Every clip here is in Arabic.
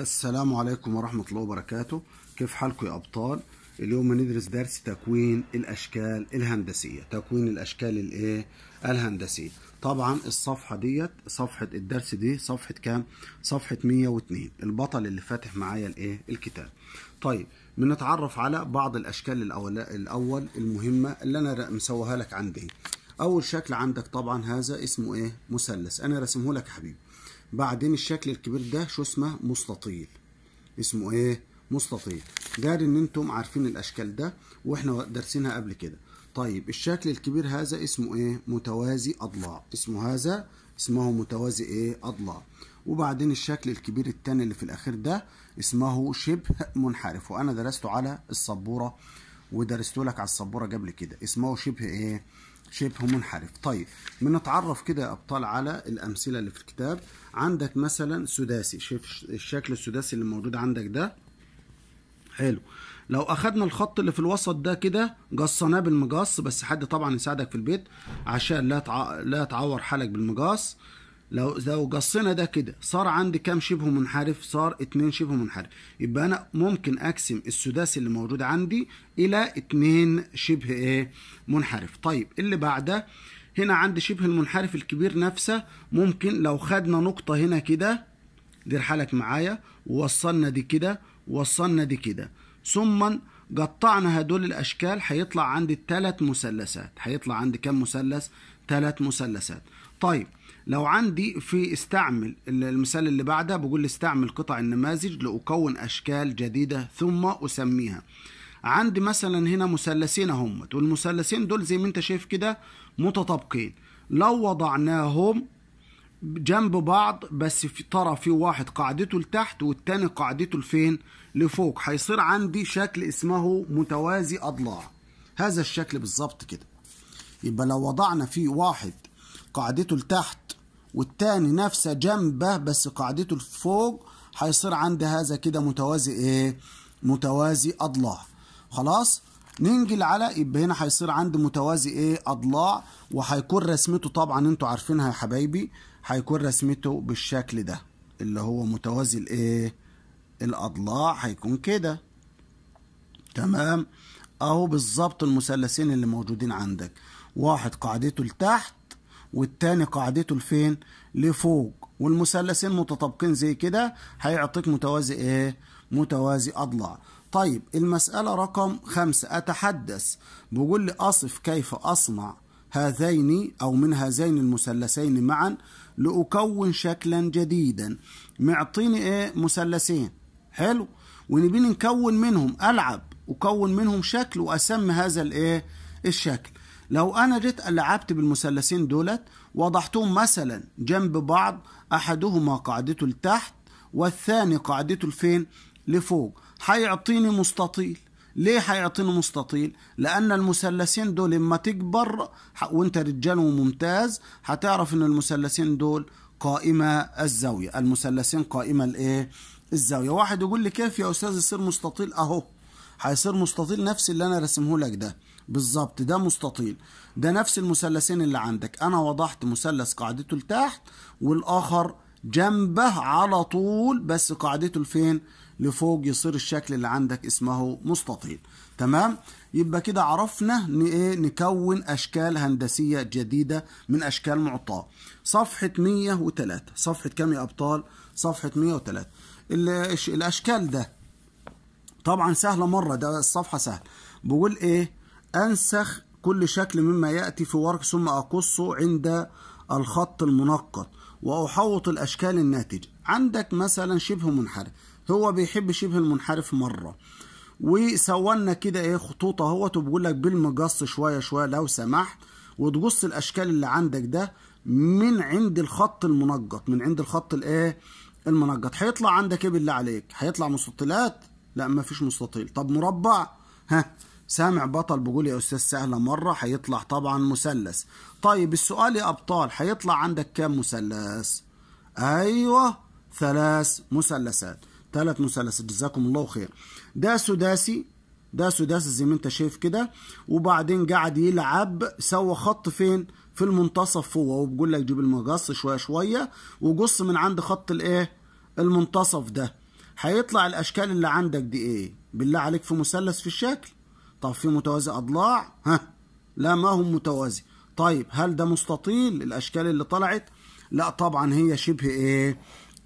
السلام عليكم ورحمة الله وبركاته كيف حالكم يا أبطال اليوم ندرس درس تكوين الأشكال الهندسية تكوين الأشكال الإيه الهندسية طبعا الصفحة ديت صفحة الدرس دي صفحة كام صفحة 102 البطل اللي فاتح معايا الإيه الكتاب طيب بنتعرف على بعض الأشكال الأول, الأول المهمة اللي أنا مسويها لك عندي أول شكل عندك طبعا هذا اسمه إيه مثلث أنا رسمه لك حبيبي بعدين الشكل الكبير ده شو اسمه مستطيل اسمه ايه مستطيل دار ان انتم عارفين الاشكال ده واحنا دارسينها قبل كده طيب الشكل الكبير هذا اسمه ايه متوازي اضلاع اسمه هذا اسمه متوازي ايه اضلاع وبعدين الشكل الكبير الثاني اللي في الاخير ده اسمه شبه منحرف وانا درسته على السبوره ودرسته لك على السبوره قبل كده اسمه شبه ايه شبه منحرف طيب بنتعرف كده يا ابطال على الامثله اللي في الكتاب عندك مثلا سداسي شايف الشكل السداسي اللي موجود عندك ده حلو لو اخدنا الخط اللي في الوسط ده كده قصناه بالمقص بس حد طبعا يساعدك في البيت عشان لا تع... لا تعور حالك بالمقص لو لو قصينا ده كده صار عندي كام شبه منحرف صار اتنين شبه منحرف يبقى انا ممكن اقسم السداسي اللي موجود عندي الى اتنين شبه ايه منحرف طيب اللي بعده هنا عندي شبه المنحرف الكبير نفسه ممكن لو خدنا نقطه هنا كده دير حالك معايا ووصلنا دي كده ووصلنا دي كده ثم قطعنا هدول الاشكال هيطلع عندي ثلاث مثلثات هيطلع عندي كام مثلث ثلاث مثلثات طيب لو عندي في استعمل المثال اللي بعده بقول استعمل قطع النماذج لأكون أشكال جديدة ثم أسميها عندي مثلا هنا مثلثين اهم والمثلثين دول زي ما انت شايف كده متطابقين لو وضعناهم جنب بعض بس في ترى في واحد قاعدته لتحت والتاني قاعدته لفين لفوق هيصير عندي شكل اسمه متوازي اضلاع هذا الشكل بالظبط كده يبقى لو وضعنا فيه واحد قاعدته لتحت والتاني نفسه جنبه بس قاعدته لفوق هيصير عند هذا كده متوازي ايه متوازي اضلاع خلاص ننجل على يبقى هنا هيصير عند متوازي ايه اضلاع وهيكون رسمته طبعا انتوا عارفينها يا حبايبي هيكون رسمته بالشكل ده اللي هو متوازي الايه الاضلاع هيكون كده تمام اهو بالظبط المثلثين اللي موجودين عندك واحد قاعدته لتحت والتاني قاعدته لفين لفوق والمثلثين متطابقين زي كده هيعطيك متوازي ايه متوازي اضلاع طيب المسألة رقم خمسة أتحدث بقول لي أصف كيف أصنع هذين أو من هذين المثلثين معا لأكون شكلا جديدا معطيني إيه مثلثين حلو ونبين نكون منهم ألعب أكون منهم شكل وأسمي هذا الإيه الشكل لو انا جيت لعبت بالمثلثين دولت وضعتهم مثلا جنب بعض احدهما قاعدته لتحت والثاني قاعدته لفين لفوق هيعطيني مستطيل ليه هيعطيني مستطيل لان المثلثين دول لما تكبر وانت رجال وممتاز هتعرف ان المثلثين دول قائمه الزاويه المثلثين قائمه الايه الزاويه واحد يقول لي كيف يا استاذ يصير مستطيل اهو هيصير مستطيل نفس اللي انا رسمه لك ده بالظبط ده مستطيل ده نفس المثلثين اللي عندك انا وضحت مثلث قاعدته لتحت والاخر جنبه على طول بس قاعدته لفين لفوق يصير الشكل اللي عندك اسمه مستطيل تمام يبقى كده عرفنا ان ايه نكون اشكال هندسيه جديده من اشكال معطاه صفحه 103 صفحه كام يا ابطال صفحه 103 الاشكال ده طبعا سهلة مرة ده الصفحة سهل بقول ايه انسخ كل شكل مما يأتي في ورق ثم اقصه عند الخط المنقط واحوط الاشكال الناتجة عندك مثلا شبه منحرف هو بيحب شبه المنحرف مرة وسولنا كده ايه خطوط هو وبقول لك بالمقص شوية شوية لو سمحت وتقص الاشكال اللي عندك ده من عند الخط المنقط من عند الخط الايه المنقط هيطلع عندك ايه بالله عليك هيطلع مسطلات لا ما فيش مستطيل طب مربع ها سامع بطل بقول يا استاذ سهله مره هيطلع طبعا مثلث طيب السؤال يا ابطال هيطلع عندك كام مثلث ايوه ثلاث مثلثات ثلاث مثلثات جزاكم الله خير ده سداسي ده سداسي زي ما انت شايف كده وبعدين قعد يلعب سوى خط فين في المنتصف هو وبقول لك جيب المقص شويه شويه وقص من عند خط الايه المنتصف ده هيطلع الاشكال اللي عندك دي ايه بالله عليك في مثلث في الشكل طب في متوازي اضلاع ها لا ما هو متوازي طيب هل ده مستطيل الاشكال اللي طلعت لا طبعا هي شبه ايه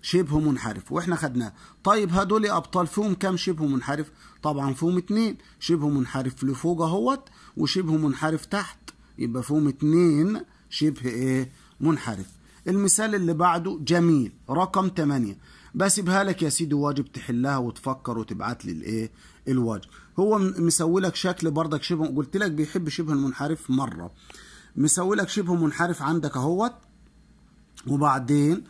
شبه منحرف واحنا خدناه طيب هدول ابطال فيهم كام شبه منحرف طبعا فيهم اتنين شبه منحرف لفوق اهوت وشبه منحرف تحت يبقى فيهم اتنين شبه ايه منحرف المثال اللي بعده جميل رقم 8 بسيبها لك يا سيدي واجب تحلها وتفكر وتبعت لي الايه الواجب هو مسوي لك شكل بردك شبه قلت لك بيحب شبه المنحرف مره مسوي لك شبه منحرف عندك اهوت وبعدين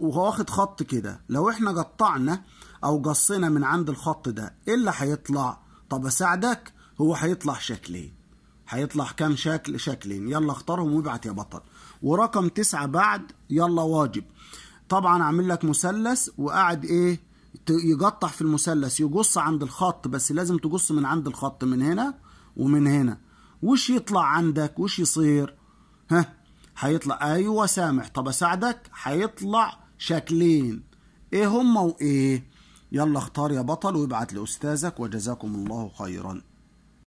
واخد خط كده لو احنا قطعنا او قصينا من عند الخط ده ايه اللي هيطلع طب اساعدك هو هيطلع شكلين هيطلع كام شكل شكلين يلا اختارهم وابعت يا بطل ورقم تسعة بعد يلا واجب طبعا عامل لك مثلث وقاعد ايه يقطع في المثلث يقص عند الخط بس لازم تقص من عند الخط من هنا ومن هنا وش يطلع عندك وش يصير ها هيطلع ايوه سامح طب اساعدك هيطلع شكلين ايه هما وايه يلا اختار يا بطل وابعت لاستاذك وجزاكم الله خيرا